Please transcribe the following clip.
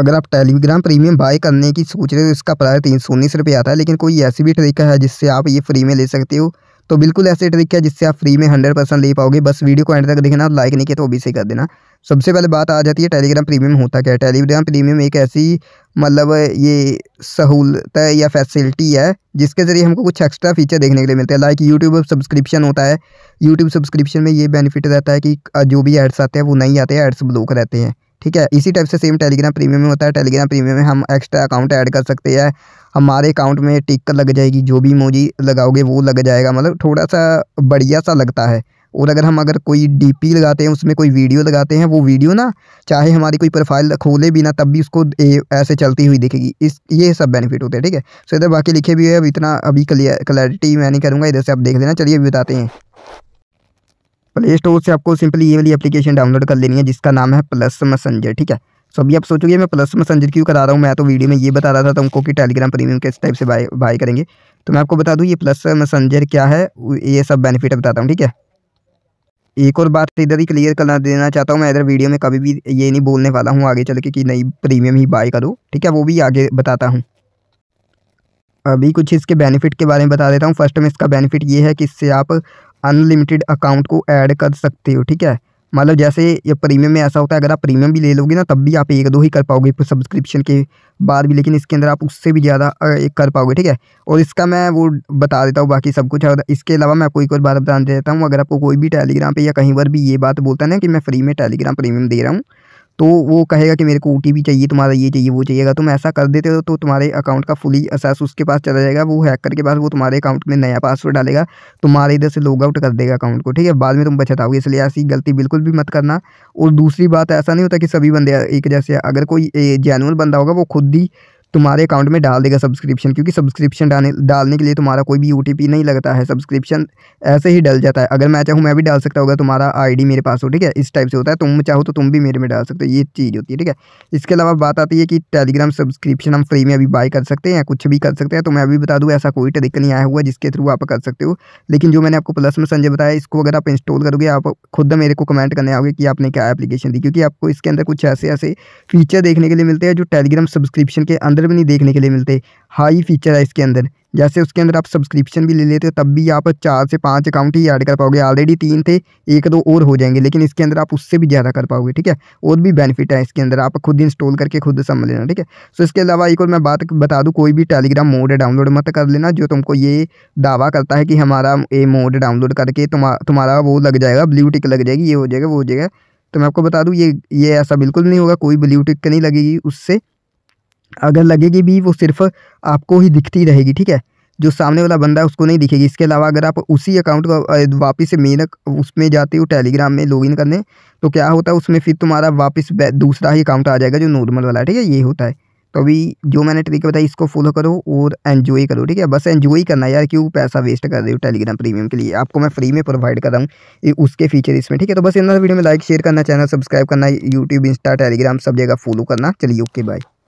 अगर आप Telegram premium bye करने की सोच रहे हो इसका प्राइस तीन सौ उन्नीस रुपये आता है लेकिन कोई ऐसी भी तरीका है जिससे आप ये फ्री में ले सकते हो तो बिल्कुल ऐसे ट्रिक है जिससे आप फ्री में हंड्रेड परसेंट ले पाओगे बस वीडियो को एंड तक देखना लाइक नहीं किया तो से कर देना सबसे पहले बात आ जाती है टेलीग्राम प्रीमियम होता क्या है टेलीग्राम प्रीमियम एक ऐसी मतलब ये सहूलत या फैसिलिटी है जिसके ज़रिए हमको कुछ एक्स्ट्रा फीचर देखने के लिए मिलते हैं लाइक यूट्यूब सब्सक्रिप्शन होता है यूट्यूब सब्सक्रिप्शन में ये बेनिफिट रहता है कि जो भी एड्स आते हैं वो नहीं आते एड्स ब्लॉक रहते हैं ठीक है इसी टाइप से सेम टेलीग्राम प्रीमियम में होता है टेलीग्राम प्रीमियम में हम एक्स्ट्रा अकाउंट ऐड कर सकते हैं हमारे अकाउंट में टिक लग जाएगी जो भी मोजी लगाओगे वो लग जाएगा मतलब थोड़ा सा बढ़िया सा लगता है और अगर हम अगर कोई डीपी लगाते हैं उसमें कोई वीडियो लगाते हैं वो वीडियो ना चाहे हमारी कोई प्रोफाइल खोले भी ना तब भी उसको ए, ऐसे चलती हुई दिखेगी इस ये सब बेनिफिट होते हैं ठीक है सो तो इधर बाकी लिखे भी है अब इतना अभी क्लियर क्लैरिटी मैं नहीं करूँगा इधर से आप देख लेना चलिए बताते हैं प्ले मतलब स्टोर से आपको सिंपली ये वाली एप्लीकेशन डाउनलोड कर लेनी है जिसका नाम है प्लस मैसेंजर ठीक है सो अभी आप सोचोगे मैं प्लस मैसेंजर क्यों करा रहा हूँ मैं तो वीडियो में ये बता रहा था तुमको कि टेलीग्राम प्रीमियम किस टाइप से बाय बाय करेंगे तो मैं आपको बता दूँ ये प्लस मैसेंजर क्या है ये सब बेनिफिट बताता हूँ ठीक है एक और बात इधर ही क्लियर करना देना चाहता हूँ मैं इधर वीडियो में कभी भी ये नहीं बोलने वाला हूँ आगे चल के कि नहीं प्रीमियम ही बाय करो ठीक है वो भी आगे बताता हूँ अभी कुछ इसके बेनिफिट के बारे में बता देता हूँ फर्स्ट में इसका बेनिफिट ये है कि इससे आप अनलिमिटेड अकाउंट को ऐड कर सकते हो ठीक है मतलब जैसे ये प्रीमियम में ऐसा होता है अगर आप प्रीमियम भी ले लोगे ना तब भी आप एक दो ही कर पाओगे फिर सब्सक्रिप्शन के बाद भी लेकिन इसके अंदर आप उससे भी ज़्यादा एक कर पाओगे ठीक है और इसका मैं वो बता देता हूँ बाकी सब कुछ और इसके अलावा मैं कोई और बात बता देता हूँ अगर आपको कोई भी टेलीग्राम पर या कहीं पर भी ये बात बोलता है ना कि मैं फ्री में टेलीग्राम प्रीमियम दे रहा हूँ तो वो कहेगा कि मेरे को ओ चाहिए तुम्हारा ये चाहिए वो चाहिएगा तुम ऐसा कर देते हो तो तुम्हारे अकाउंट का फुली असेस उसके पास चला जाएगा वो हैकर के पास वो तुम्हारे अकाउंट में नया पासवर्ड डालेगा तुम्हारे इधर से लॉग आउट कर देगा अकाउंट को ठीक है बाद में तुम बचताओगे इसलिए ऐसी गलती बिल्कुल भी मत करना और दूसरी बात ऐसा नहीं होता कि सभी बंदे एक जैसे अगर कोई जेनुअन बंदा होगा वो खुद ही तुम्हारे अकाउंट में डाल देगा सब्सक्रिप्शन क्योंकि सब्सक्रिप्शन डालने डालने के लिए तुम्हारा कोई भी यूटीपी नहीं लगता है सब्सक्रिप्शन ऐसे ही डल जाता है अगर मैं चाहूँ मैं भी डाल सकता होगा तुम्हारा आईडी मेरे पास हो ठीक है इस टाइप से होता है तुम चाहो तो तुम भी मेरे में डाल सकते हो ये चीज़ होती है ठीक है इसके अलावा बात आती है कि टेलीग्राम सब्सक्रिप्शन हम फ्री में अभी बाय कर सकते हैं कुछ भी कर सकते हैं तो मैं अभी बता दूँ ऐसा कोई तरीका नहीं आया हुआ जिसके थ्रू आप कर सकते हो लेकिन जो मैंने आपको प्लस में संजय बताया इसको अगर आप इंस्टॉल करोगे आप खुद मेरे को कमेंट करने आओगे कि आपने क्या एप्लीकेशन दी क्योंकि आपको इसके अंदर कुछ ऐसे ऐसे फीचर देखने के लिए मिलते हैं जो टेलीग्राम सब्सक्रिप्शन के अंदर अंदर भी नहीं देखने के लिए मिलते हाई फीचर है इसके अंदर जैसे उसके अंदर आप सब्सक्रिप्शन भी ले लेते हो तब भी आप चार से पाँच अकाउंट ही ऐड कर पाओगे ऑलरेडी तीन थे एक दो और हो जाएंगे लेकिन इसके अंदर आप उससे भी ज़्यादा कर पाओगे ठीक है और भी बेनिफिट है इसके अंदर आप खुद इंस्टॉल करके खुद समझ लेना ठीक है सो इसके अलावा एक और मैं बात बता दूँ कोई भी टेलीग्राम मोड डाउनलोड मत कर लेना जो तुमको ये दावा करता है कि हमारा ये मोड डाउनलोड करके तुम्हारा वो लग जाएगा ब्लू टिक लग जाएगी ये हो जाएगा वो हो जाएगा तो मैं आपको बता दूँ ये ये ऐसा बिल्कुल नहीं होगा कोई ब्लू टिक नहीं लगेगी उससे अगर लगेगी भी वो सिर्फ आपको ही दिखती रहेगी ठीक है जो सामने वाला बंदा है उसको नहीं दिखेगी इसके अलावा अगर आप उसी अकाउंट को वापस मेन उसमें जाते हो टेलीग्राम में लॉगिन करने तो क्या होता है उसमें फिर तुम्हारा वापस दूसरा ही अकाउंट आ जाएगा जो नॉर्मल वाला है ठीक है ये होता है तो अभी जो मैंने तरीके बताया इसको फॉलो करो और एन्जॉय करो ठीक है बस एन्जॉय करना यार क्यों पैसा वेस्ट कर रहे हो टेलीग्राम प्रीमियम के लिए आपको मैं फ्री में प्रोवाइड कर रहा हूँ उसके फीचर इसमें ठीक है तो बस इन वीडियो में लाइक शेयर करना चैनल सब्सक्राइब करना यूट्यूब इंस्टा टेलीग्राम सब जगह फॉलो करना चलिए ओके बाय